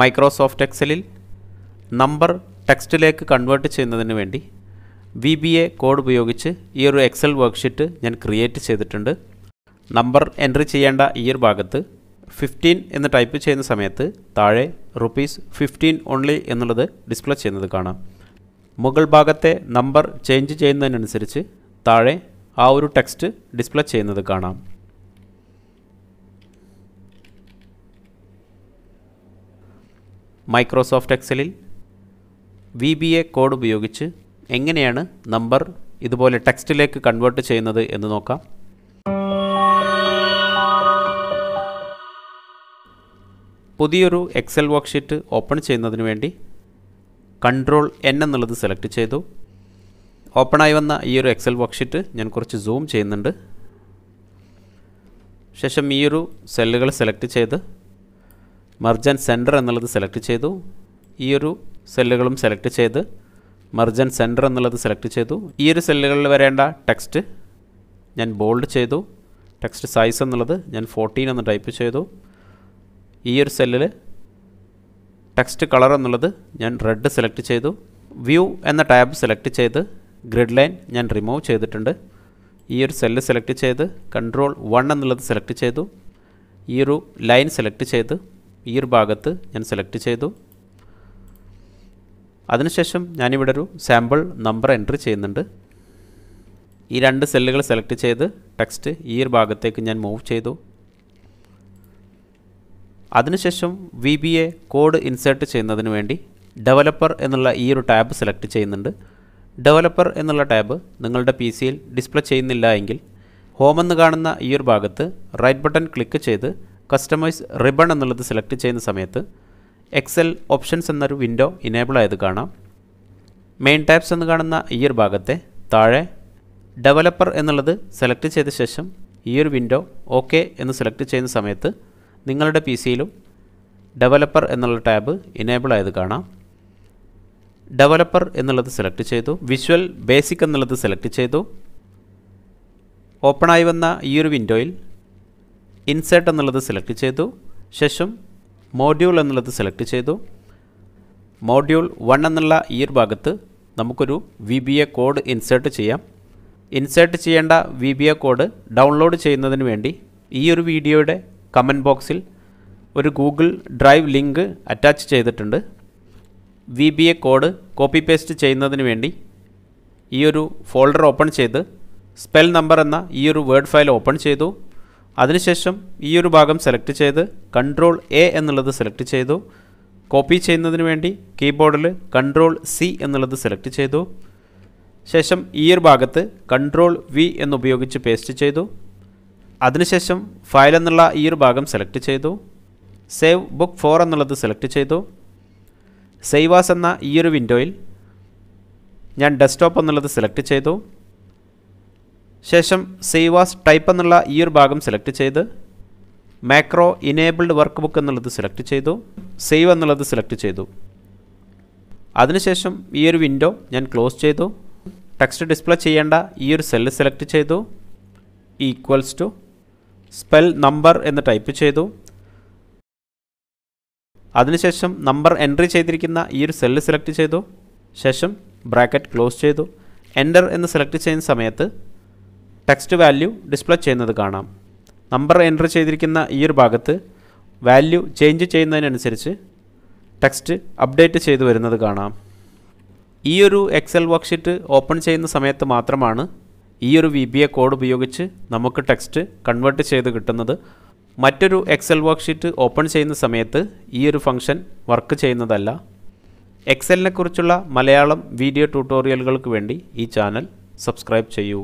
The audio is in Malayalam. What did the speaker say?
മൈക്രോസോഫ്റ്റ് എക്സലിൽ നമ്പർ ടെക്സ്റ്റിലേക്ക് കൺവേർട്ട് ചെയ്യുന്നതിന് വേണ്ടി വി ബി എ കോഡ് ഉപയോഗിച്ച് ഈ ഒരു എക്സൽ വർക്ക്ഷീറ്റ് ഞാൻ ക്രിയേറ്റ് ചെയ്തിട്ടുണ്ട് നമ്പർ എൻട്രി ചെയ്യേണ്ട ഈ ഒരു ഭാഗത്ത് ഫിഫ്റ്റീൻ എന്ന് ടൈപ്പ് ചെയ്യുന്ന സമയത്ത് താഴെ റുപ്പീസ് ഫിഫ്റ്റീൻ ഓൺലി എന്നുള്ളത് ഡിസ്പ്ലേ ചെയ്യുന്നത് കാണാം മുകൾ ഭാഗത്തെ നമ്പർ ചേഞ്ച് ചെയ്യുന്നതിനനുസരിച്ച് താഴെ ആ ഒരു ടെക്സ്റ്റ് ഡിസ്പ്ലേ ചെയ്യുന്നത് കാണാം മൈക്രോസോഫ്റ്റ് എക്സലിൽ വി ബി എ കോഡ് ഉപയോഗിച്ച് എങ്ങനെയാണ് നമ്പർ ഇതുപോലെ ടെക്സ്റ്റിലേക്ക് കൺവേർട്ട് ചെയ്യുന്നത് എന്ന് നോക്കാം പുതിയൊരു എക്സൽ വർക്ക്ഷീറ്റ് ഓപ്പൺ ചെയ്യുന്നതിന് വേണ്ടി കൺട്രോൾ എൻ എന്നുള്ളത് സെലക്ട് ചെയ്തു ഓപ്പണായി വന്ന ഈ ഒരു എക്സൽ വർക്ക്ഷീറ്റ് ഞാൻ കുറച്ച് സൂം ചെയ്യുന്നുണ്ട് ശേഷം ഈ ഒരു സെല്ലുകൾ സെലക്ട് ചെയ്ത് മർജൻ സെൻറ്റർ എന്നുള്ളത് സെലക്ട് ചെയ്തു ഈ ഒരു സെല്ലുകളും സെലക്ട് ചെയ്ത് മർജൻ സെൻറ്റർ എന്നുള്ളത് സെലക്ട് ചെയ്തു ഈ ഒരു സെല്ലുകളിൽ വരേണ്ട ടെക്സ്റ്റ് ഞാൻ ബോൾഡ് ചെയ്തു ടെക്സ്റ്റ് സൈസ് എന്നുള്ളത് ഞാൻ ഫോർട്ടീൻ എന്ന് ടൈപ്പ് ചെയ്തു ഈ ഒരു സെല്ലിൽ ടെക്സ്റ്റ് കളർ എന്നുള്ളത് ഞാൻ റെഡ് സെലക്ട് ചെയ്തു വ്യൂ എന്ന ടാബ് സെലക്ട് ചെയ്ത് ഗ്രിഡ് ലൈൻ ഞാൻ റിമൂവ് ചെയ്തിട്ടുണ്ട് ഈ ഒരു സെല്ല് സെലക്ട് ചെയ്ത് കൺട്രോൾ വൺ എന്നുള്ളത് സെലക്ട് ചെയ്തു ഈ ഒരു ലൈൻ സെലക്ട് ചെയ്ത് ഈ ഒരു ഭാഗത്ത് ഞാൻ സെലക്ട് ചെയ്തു അതിനുശേഷം ഞാനിവിടെ ഒരു സാമ്പിൾ നമ്പർ എൻട്രി ചെയ്യുന്നുണ്ട് ഈ രണ്ട് സെല്ലുകൾ സെലക്ട് ചെയ്ത് ടെക്സ്റ്റ് ഈ ഒരു ഭാഗത്തേക്ക് ഞാൻ മൂവ് ചെയ്തു അതിനുശേഷം V B A code insert ചെയ്യുന്നതിന് വേണ്ടി ഡെവലപ്പർ എന്നുള്ള ഈ ഒരു ടാബ് സെലക്ട് ചെയ്യുന്നുണ്ട് ഡെവലപ്പർ എന്നുള്ള ടാബ് നിങ്ങളുടെ പി സിയിൽ ഡിസ്പ്ലേ ചെയ്യുന്നില്ല എങ്കിൽ ഹോമെന്ന് കാണുന്ന ഈ ഒരു ഭാഗത്ത് റൈറ്റ് ബട്ടൺ ക്ലിക്ക് ചെയ്ത് കസ്റ്റമൈസ് റിബൺ എന്നുള്ളത് സെലക്ട് ചെയ്യുന്ന സമയത്ത് എക്സൽ ഓപ്ഷൻസ് എന്നൊരു വിൻഡോ ഇനേബിൾ ആയത് കാണാം മെയിൻ ടാബ്സ് എന്ന് കാണുന്ന ഈ ഒരു ഭാഗത്തെ താഴെ ഡെവലപ്പർ എന്നുള്ളത് സെലക്ട് ചെയ്ത ശേഷം ഈ ഒരു വിൻഡോ ഓക്കെ എന്ന് സെലക്ട് ചെയ്യുന്ന സമയത്ത് നിങ്ങളുടെ പി സിയിലും ഡെവലപ്പർ എന്നുള്ള ടാബ് ഇനേബിൾ ആയത് കാണാം ഡെവലപ്പർ എന്നുള്ളത് സെലക്ട് ചെയ്തു വിഷ്വൽ ബേസിക് എന്നുള്ളത് സെലക്ട് ചെയ്തു ഓപ്പണായി വന്ന ഈ ഒരു വിൻഡോയിൽ ഇൻസേർട്ട് എന്നുള്ളത് സെലക്ട് ചെയ്തു ശേഷം മോഡ്യൂൾ എന്നുള്ളത് സെലക്ട് ചെയ്തു മോഡ്യൂൾ വൺ എന്നുള്ള ഈ ഒരു ഭാഗത്ത് നമുക്കൊരു V B A code insert ചെയ്യാം ഇൻസേർട്ട് ചെയ്യേണ്ട V B A code download ചെയ്യുന്നതിന് വേണ്ടി ഈ ഒരു വീഡിയോയുടെ കമൻറ്റ് ബോക്സിൽ ഒരു ഗൂഗിൾ ഡ്രൈവ് ലിങ്ക് അറ്റാച്ച് ചെയ്തിട്ടുണ്ട് V B A code copy paste ചെയ്യുന്നതിന് വേണ്ടി ഈ ഒരു ഫോൾഡർ ഓപ്പൺ ചെയ്ത് സ്പെൽ നമ്പർ എന്ന ഈ ഒരു വേർഡ് ഫയൽ ഓപ്പൺ ചെയ്തു അതിനുശേഷം ഈ ഒരു ഭാഗം സെലക്ട് ചെയ്ത് കൺട്രോൾ എ എന്നുള്ളത് സെലക്ട് ചെയ്തു കോപ്പി ചെയ്യുന്നതിന് വേണ്ടി കീബോർഡിൽ കൺട്രോൾ സി എന്നുള്ളത് സെലക്ട് ചെയ്തു ശേഷം ഈ ഒരു ഭാഗത്ത് കൺട്രോൾ വി എന്നുപയോഗിച്ച് പേസ്റ്റ് ചെയ്തു അതിനുശേഷം ഫയൽ എന്നുള്ള ഈ ഒരു ഭാഗം സെലക്ട് ചെയ്തു സേവ് ബുക്ക് ഫോർ എന്നുള്ളത് സെലക്ട് ചെയ്തു സേവാസ് എന്ന ഈ ഒരു വിൻഡോയിൽ ഞാൻ ഡെസ്ക്ടോപ്പ് എന്നുള്ളത് സെലക്ട് ചെയ്തു ശേഷം സേവ് ആസ് ടൈപ്പ് എന്നുള്ള ഈ ഒരു ഭാഗം സെലക്ട് ചെയ്ത് മാക്രോ ഇനേബിൾഡ് വർക്ക് ബുക്ക് എന്നുള്ളത് സെലക്ട് ചെയ്തു സേവ് എന്നുള്ളത് സെലക്ട് ചെയ്തു അതിനുശേഷം ഈ ഒരു വിൻഡോ ഞാൻ ക്ലോസ് ചെയ്തു ടെക്സ്റ്റ് ഡിസ്പ്ലേ ചെയ്യേണ്ട ഈ ഒരു സെല്ല് സെലക്ട് ചെയ്തു ഈക്വൽസ് ടു സ്പെൽ നമ്പർ എന്ന് ടൈപ്പ് ചെയ്തു അതിനുശേഷം നമ്പർ എൻട്രി ചെയ്തിരിക്കുന്ന ഈ ഒരു സെല്ല് സെലക്ട് ചെയ്തു ശേഷം ബ്രാക്കറ്റ് ക്ലോസ് ചെയ്തു എൻ്റർ എന്ന് സെലക്ട് ചെയ്യുന്ന സമയത്ത് ടെക്സ്റ്റ് വാല്യൂ ഡിസ്പ്ലേ ചെയ്യുന്നത് കാണാം നമ്പർ എൻ്റർ ചെയ്തിരിക്കുന്ന ഈ ഒരു ഭാഗത്ത് വാല്യൂ ചേഞ്ച് ചെയ്യുന്നതിനനുസരിച്ച് ടെക്സ്റ്റ് അപ്ഡേറ്റ് ചെയ്തു വരുന്നത് കാണാം ഈ ഒരു എക്സൽ വർക്ക്ഷീറ്റ് ഓപ്പൺ ചെയ്യുന്ന സമയത്ത് മാത്രമാണ് ഈ ഒരു വി ബി എ കോഡ് ഉപയോഗിച്ച് നമുക്ക് ടെക്സ്റ്റ് കൺവേർട്ട് ചെയ്ത് കിട്ടുന്നത് മറ്റൊരു എക്സൽ വർക്ക്ഷീറ്റ് ഓപ്പൺ ചെയ്യുന്ന സമയത്ത് ഈ ഒരു ഫംഗ്ഷൻ വർക്ക് ചെയ്യുന്നതല്ല എക്സലിനെക്കുറിച്ചുള്ള മലയാളം വീഡിയോ ട്യൂട്ടോറിയലുകൾക്ക് വേണ്ടി ഈ ചാനൽ സബ്സ്ക്രൈബ് ചെയ്യൂ